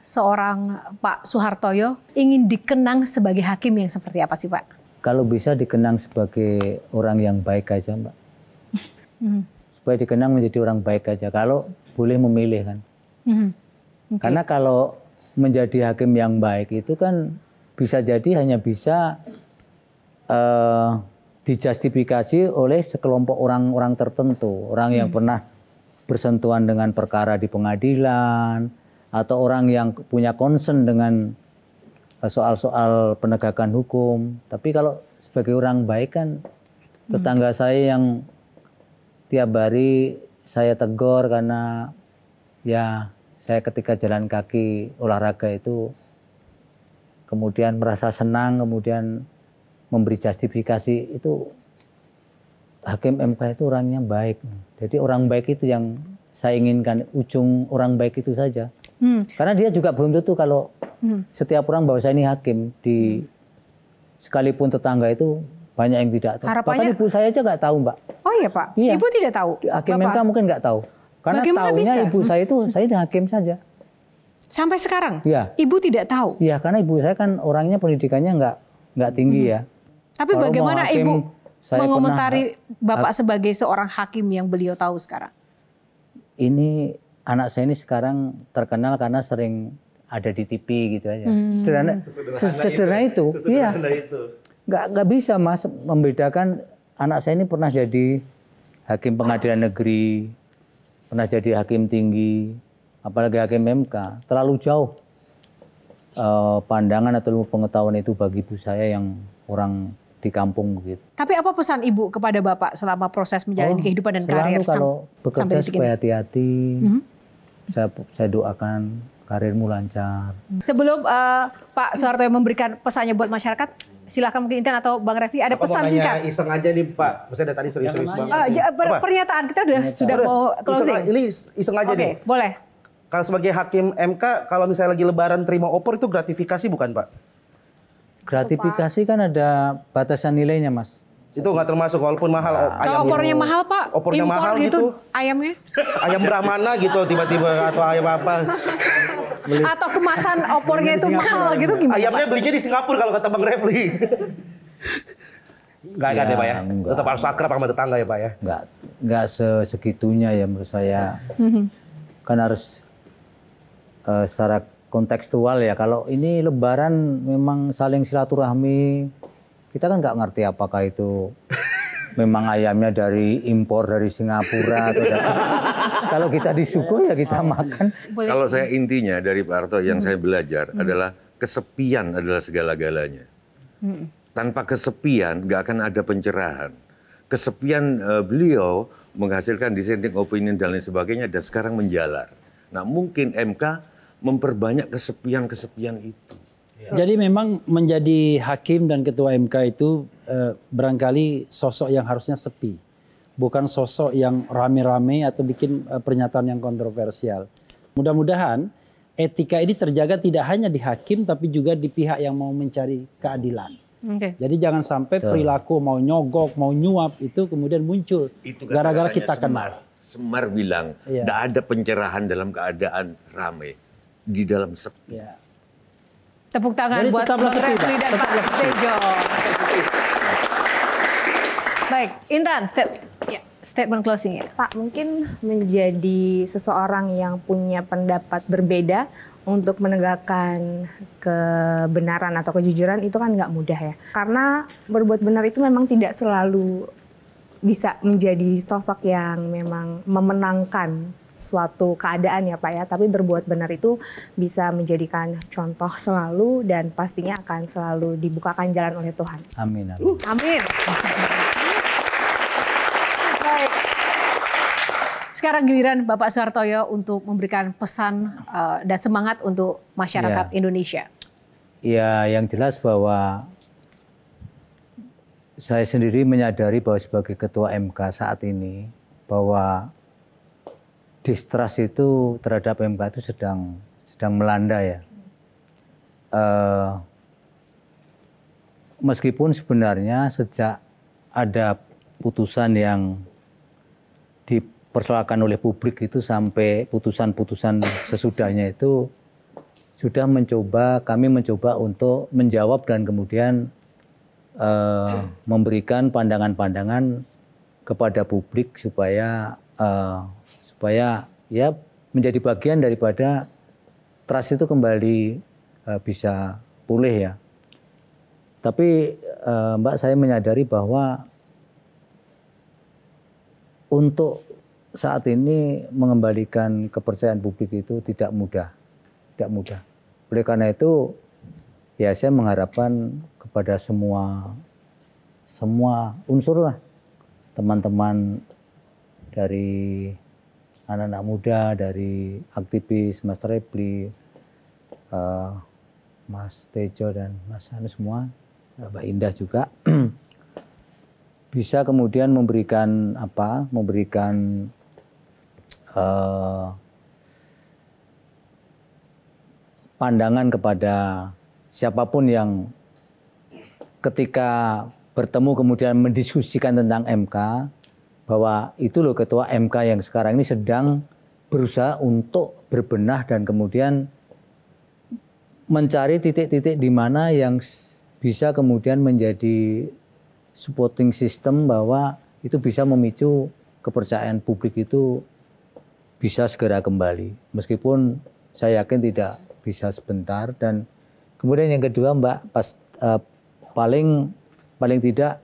seorang Pak Soehartoyo ingin dikenang sebagai hakim yang seperti apa sih Pak? Kalau bisa dikenang sebagai orang yang baik aja Mbak. Hmm. Supaya dikenang menjadi orang baik aja. Kalau boleh memilih kan. Hmm. Karena kalau menjadi hakim yang baik itu kan bisa jadi hanya bisa uh, dijustifikasi oleh sekelompok orang-orang tertentu, orang yang hmm. pernah bersentuhan dengan perkara di pengadilan, atau orang yang punya concern dengan eh, soal-soal penegakan hukum. Tapi kalau sebagai orang baik kan tetangga hmm. saya yang tiap hari saya tegur karena ya saya ketika jalan kaki olahraga itu kemudian merasa senang, kemudian memberi justifikasi itu hakim MK itu orangnya baik. Jadi orang baik itu yang saya inginkan ujung orang baik itu saja. Hmm. Karena dia juga belum tentu kalau hmm. setiap orang bahwa saya ini hakim di sekalipun tetangga itu banyak yang tidak tahu. Harapannya... Bahkan ibu saya aja nggak tahu, Mbak. Oh iya, Pak. Iya. Ibu tidak tahu. Hakim Bapak. MK mungkin nggak tahu. Karena Bagaimana tahunya bisa? ibu saya itu saya hakim saja. Sampai sekarang? Iya. Ibu tidak tahu. Iya, karena ibu saya kan orangnya pendidikannya nggak nggak tinggi hmm. ya. Tapi Kalau bagaimana hakim, ibu mengomentari pernah, Bapak sebagai seorang hakim yang beliau tahu sekarang? Ini anak saya ini sekarang terkenal karena sering ada di TV gitu aja. Hmm. Sederhana, sederhana itu, iya. Gak gak bisa mas membedakan anak saya ini pernah jadi hakim pengadilan negeri, pernah jadi hakim tinggi, apalagi hakim MK. Terlalu jauh uh, pandangan atau ilmu pengetahuan itu bagi ibu saya yang orang di kampung gitu. Tapi apa pesan ibu kepada bapak selama proses menjalani oh, kehidupan dan karir? kalau sam bekerja supaya hati-hati. Mm-hmm. Saya saya doakan karirmu lancar. Sebelum uh, Pak Soeharto yang memberikan pesannya buat masyarakat, silahkan mungkin Intan atau Bang Refli ada Apa pesan singkat. iseng aja nih Pak, maksudnya dari tadi serius-serius banget. Uh, per- pernyataan kita udah pernyataan. sudah mau closing. Iseng, ini iseng aja okay, nih. Boleh. Kalau sebagai hakim MK, kalau misalnya lagi lebaran terima opor itu gratifikasi bukan Pak? Gratifikasi kan ada batasan nilainya, Mas. Itu nggak termasuk walaupun mahal. Nah. Ayam Kalau opornya itu, mahal pak, opornya impor mahal gitu, gitu, ayamnya? Ayam Brahmana gitu tiba-tiba atau ayam apa? Beli. Atau kemasan opornya itu mahal gitu gimana? Ayamnya pak? belinya di Singapura kalau kata Bang Refli. Enggak ya, ada Pak ya? Enggak. Tetap harus akrab sama tetangga ya Pak ya? Enggak, enggak segitunya ya menurut saya. Mhm. kan harus uh, secara kontekstual ya. Kalau ini Lebaran memang saling silaturahmi. Kita kan nggak ngerti apakah itu memang ayamnya dari impor dari Singapura. Atau dari... Kalau kita disukur ya kita makan. Kalau saya intinya dari Pak Harto yang hmm. saya belajar hmm. adalah kesepian adalah segala-galanya. Hmm. Tanpa kesepian nggak akan ada pencerahan. Kesepian uh, beliau menghasilkan dissenting opinion dan lain sebagainya dan sekarang menjalar. Nah mungkin MK memperbanyak kesepian-kesepian itu. Ya. Jadi memang menjadi hakim dan ketua MK itu eh, barangkali sosok yang harusnya sepi. Bukan sosok yang rame-rame atau bikin eh, pernyataan yang kontroversial. Mudah-mudahan etika ini terjaga tidak hanya di hakim tapi juga di pihak yang mau mencari keadilan. Okay. Jadi jangan sampai perilaku mau nyogok, mau nyuap itu kemudian muncul gara-gara kita semar. kenal. Semar bilang, tidak iya. ya. ada pencerahan dalam keadaan ramai di dalam sepi. Ya. Tepuk tangan Jadi buat Pak. Refli dan Pak Tejo. Baik, Intan, step. ya, statement closing ya. Pak, mungkin menjadi seseorang yang punya pendapat berbeda untuk menegakkan kebenaran atau kejujuran itu kan nggak mudah ya. Karena berbuat benar itu memang tidak selalu bisa menjadi sosok yang memang memenangkan suatu keadaan ya Pak ya, tapi berbuat benar itu bisa menjadikan contoh selalu dan pastinya akan selalu dibukakan jalan oleh Tuhan. Amin. Amin. Uh, amin. Baik. Sekarang giliran Bapak Soehartoyo untuk memberikan pesan uh, dan semangat untuk masyarakat ya. Indonesia. Ya, yang jelas bahwa saya sendiri menyadari bahwa sebagai ketua MK saat ini bahwa distrust itu terhadap MK itu sedang sedang melanda ya. Uh, meskipun sebenarnya sejak ada putusan yang dipersoalkan oleh publik itu sampai putusan-putusan sesudahnya itu sudah mencoba kami mencoba untuk menjawab dan kemudian uh, memberikan pandangan-pandangan kepada publik supaya uh, supaya ya menjadi bagian daripada trust itu kembali uh, bisa pulih ya. Tapi uh, Mbak saya menyadari bahwa untuk saat ini mengembalikan kepercayaan publik itu tidak mudah, tidak mudah. Oleh karena itu ya saya mengharapkan kepada semua semua unsur lah teman-teman dari anak-anak muda dari aktivis Mas Repli, uh, Mas Tejo dan Mas Anu semua, Mbak Indah juga bisa kemudian memberikan apa? Memberikan uh, pandangan kepada siapapun yang ketika bertemu kemudian mendiskusikan tentang MK bahwa itu loh ketua MK yang sekarang ini sedang berusaha untuk berbenah dan kemudian mencari titik-titik di mana yang bisa kemudian menjadi supporting system bahwa itu bisa memicu kepercayaan publik itu bisa segera kembali. Meskipun saya yakin tidak bisa sebentar dan kemudian yang kedua Mbak pas uh, paling paling tidak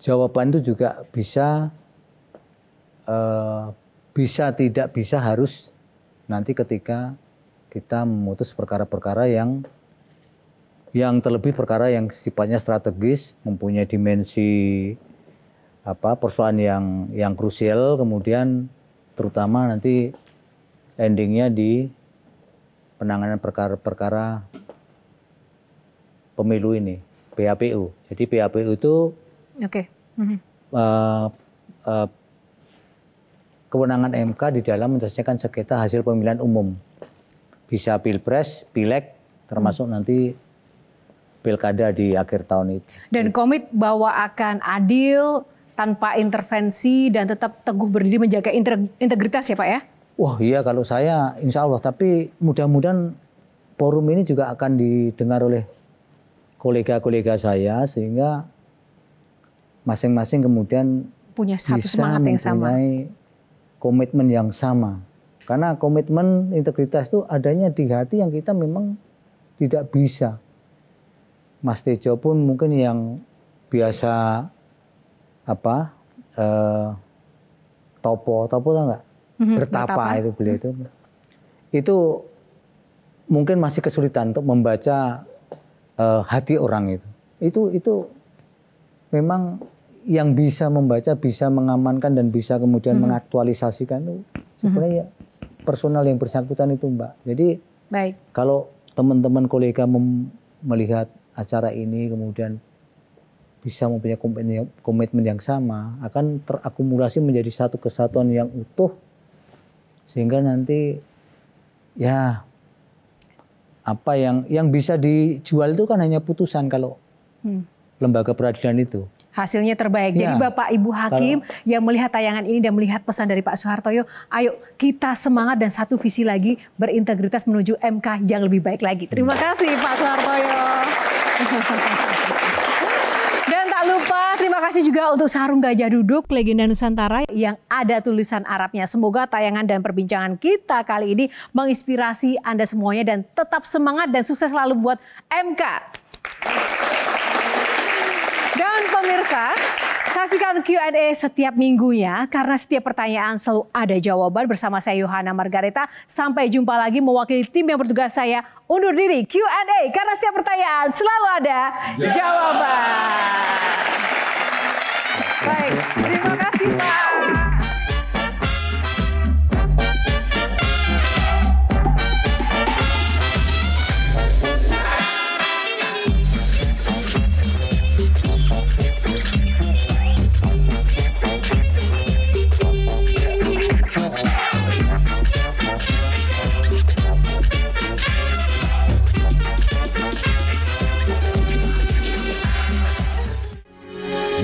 jawaban itu juga bisa uh, bisa tidak bisa harus nanti ketika kita memutus perkara-perkara yang yang terlebih perkara yang sifatnya strategis mempunyai dimensi apa persoalan yang yang krusial kemudian terutama nanti endingnya di penanganan perkara-perkara pemilu ini PHPU jadi PHPU itu Oke. Okay. Mm-hmm. Uh, eh, uh, eh, kewenangan MK di dalam menyelesaikan sengketa hasil pemilihan umum. Bisa pilpres, pileg, termasuk mhm. nanti pilkada di akhir tahun itu. Dan komit bahwa akan adil, tanpa intervensi, dan tetap teguh berdiri menjaga integritas ya Pak ya? Wah iya kalau saya insya Allah, tapi mudah-mudahan forum ini juga akan didengar oleh kolega-kolega saya sehingga masing-masing kemudian punya satu bisa semangat yang sama. komitmen yang sama. Karena komitmen integritas itu adanya di hati yang kita memang tidak bisa. Mas Tejo pun mungkin yang biasa apa eh, topo, topo tau nggak? Mm-hmm, bertapa, itu beliau itu. Itu mungkin masih kesulitan untuk membaca eh, hati orang itu. Itu itu memang yang bisa membaca, bisa mengamankan dan bisa kemudian hmm. mengaktualisasikan itu sebenarnya hmm. personal yang bersangkutan itu, Mbak. Jadi Baik. kalau teman-teman kolega melihat acara ini kemudian bisa mempunyai komitmen yang sama akan terakumulasi menjadi satu kesatuan yang utuh sehingga nanti ya apa yang yang bisa dijual itu kan hanya putusan kalau hmm lembaga peradilan itu. Hasilnya terbaik. Ya. Jadi Bapak Ibu Hakim Kalau, yang melihat tayangan ini dan melihat pesan dari Pak Soehartoyo, ayo kita semangat dan satu visi lagi berintegritas menuju MK yang lebih baik lagi. Terima hmm. kasih Pak Soehartoyo. dan tak lupa terima kasih juga untuk sarung gajah duduk legenda Nusantara yang ada tulisan Arabnya. Semoga tayangan dan perbincangan kita kali ini menginspirasi Anda semuanya dan tetap semangat dan sukses selalu buat MK pemirsa, saksikan Q&A setiap minggunya karena setiap pertanyaan selalu ada jawaban bersama saya Yohana Margareta. Sampai jumpa lagi mewakili tim yang bertugas saya undur diri Q&A karena setiap pertanyaan selalu ada jawaban. Baik, terima kasih Pak.